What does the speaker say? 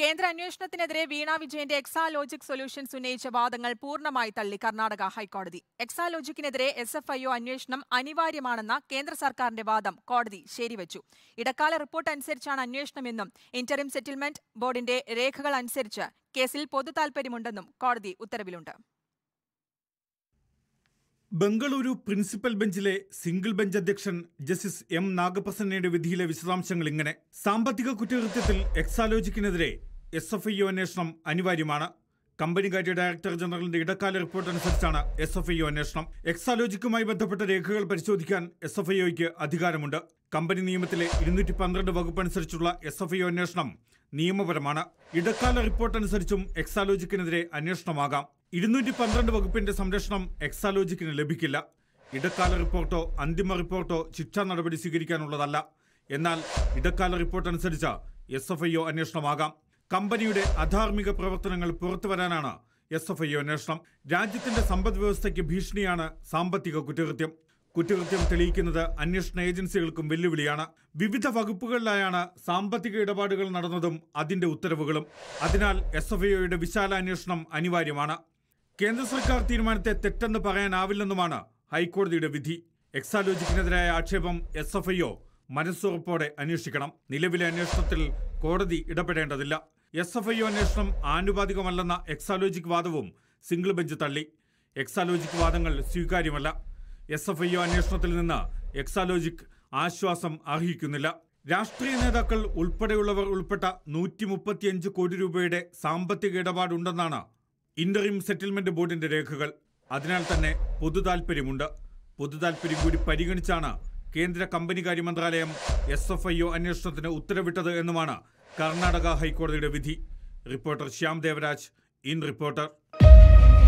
കേന്ദ്ര അന്വേഷണത്തിനെതിരെ വീണാ വിജയന്റെ എക്സാലോജിക് സൊല്യൂഷൻസ് ഉന്നയിച്ച വാദങ്ങൾ പൂർണ്ണമായി തള്ളി കർണാടക ഹൈക്കോടതി എക്സാലോജിക്കിനെതിരെ എസ് എഫ് ഐ ഒ അന്വേഷണം അനിവാര്യമാണെന്ന കേന്ദ്ര സർക്കാരിന്റെ വാദം കോടതി ശരിവച്ചു ഇടക്കാല റിപ്പോർട്ട് അനുസരിച്ചാണ് അന്വേഷണമെന്നും ഇന്ററിം സെറ്റിൽമെന്റ് ബോർഡിന്റെ രേഖകൾ അനുസരിച്ച് കേസിൽ പൊതു താൽപര്യമുണ്ടെന്നും കോടതി ഉത്തരവിലുണ്ട് ബംഗളൂരു പ്രിൻസിപ്പൽ ബെഞ്ചിലെ സിംഗിൾ ബെഞ്ച് അധ്യക്ഷൻ ജസ്റ്റിസ് എം നാഗപ്രസന്നയുടെ വിധിയിലെ വിശദാംശങ്ങൾ ഇങ്ങനെ സാമ്പത്തിക കുറ്റകൃത്യത്തിൽ എക്സാലോജിക്കിനെതിരെ എസ് എഫ് ഐ അന്വേഷണം അനിവാര്യമാണ് കമ്പനികാര്യ ഡയറക്ടർ ജനറലിന്റെ ഇടക്കാല റിപ്പോർട്ട് അനുസരിച്ചാണ് എസ് എഫ് ഐ അന്വേഷണം എക്സാലോജിക്കുമായി ബന്ധപ്പെട്ട രേഖകൾ പരിശോധിക്കാൻ എസ് എഫ് ഒക്ക് അധികാരമുണ്ട് കമ്പനി നിയമത്തിലെ ഇരുന്നൂറ്റി പന്ത്രണ്ട് വകുപ്പ് അനുസരിച്ചുള്ള എസ് എഫ് ഐ അന്വേഷണം നിയമപരമാണ് ഇടക്കാല റിപ്പോർട്ട് അനുസരിച്ചും എക്സാലോജിക്കിനെതിരെ അന്വേഷണമാകാം ഇരുന്നൂറ്റി പന്ത്രണ്ട് വകുപ്പിന്റെ സംരക്ഷണം എക്സാലോജിക്കിന് ലഭിക്കില്ല ഇടക്കാല റിപ്പോർട്ടോ അന്തിമ റിപ്പോർട്ടോ ശിക്ഷാ നടപടി സ്വീകരിക്കാനുള്ളതല്ല എന്നാൽ ഇടക്കാല റിപ്പോർട്ട് അനുസരിച്ച് എസ് എഫ് ഐ അന്വേഷണമാകാം കമ്പനിയുടെ അധാർമിക പ്രവർത്തനങ്ങൾ പുറത്തുവരാനാണ് എസ് എഫ് ഐ അന്വേഷണം രാജ്യത്തിന്റെ സമ്പദ് വ്യവസ്ഥയ്ക്ക് ഭീഷണിയാണ് സാമ്പത്തിക കുറ്റകൃത്യം കുറ്റകൃത്യം തെളിയിക്കുന്നത് അന്വേഷണ ഏജൻസികൾക്കും വെല്ലുവിളിയാണ് വിവിധ വകുപ്പുകളിലായാണ് സാമ്പത്തിക ഇടപാടുകൾ നടന്നതും അതിന്റെ ഉത്തരവുകളും അതിനാൽ എസ് എഫ് ഐയുടെ വിശാല അന്വേഷണം അനിവാര്യമാണ് കേന്ദ്ര സർക്കാർ തീരുമാനത്തെ തെറ്റെന്ന് പറയാനാവില്ലെന്നുമാണ് ഹൈക്കോടതിയുടെ വിധി എക്സാലോജിക്കിനെതിരായ ആക്ഷേപം എസ് എഫ് ഐ ഒ മനസ്സുറപ്പോടെ അന്വേഷിക്കണം നിലവിലെ അന്വേഷണത്തിൽ കോടതി ഇടപെടേണ്ടതില്ല എസ് എഫ് ഐ അന്വേഷണം ആനുപാതികമല്ലെന്ന എക്സാലോജിക് വാദവും സിംഗിൾ ബെഞ്ച് തള്ളി എക്സാലോജിക് വാദങ്ങൾ സ്വീകാര്യമല്ല എസ് എഫ് ഐ അന്വേഷണത്തിൽ നിന്ന് എക്സാലോജിക് ആശ്വാസം അർഹിക്കുന്നില്ല രാഷ്ട്രീയ നേതാക്കൾ ഉൾപ്പെടെയുള്ളവർ ഉൾപ്പെട്ട നൂറ്റി മുപ്പത്തിയഞ്ച് കോടി രൂപയുടെ സാമ്പത്തിക ഇടപാടുണ്ടെന്നാണ് ഇന്ററിം സെറ്റിൽമെന്റ് ബോർഡിന്റെ രേഖകൾ അതിനാൽ തന്നെ പൊതു താൽപ്പര്യമുണ്ട് പൊതു താൽപ്പര്യം കൂടി പരിഗണിച്ചാണ് കേന്ദ്ര കമ്പനികാര്യ മന്ത്രാലയം എസ് എഫ് ഐ അന്വേഷണത്തിന് ഉത്തരവിട്ടത് എന്നുമാണ് കർണാടക ഹൈക്കോടതിയുടെ വിധി reporter Shyam Devraj in reporter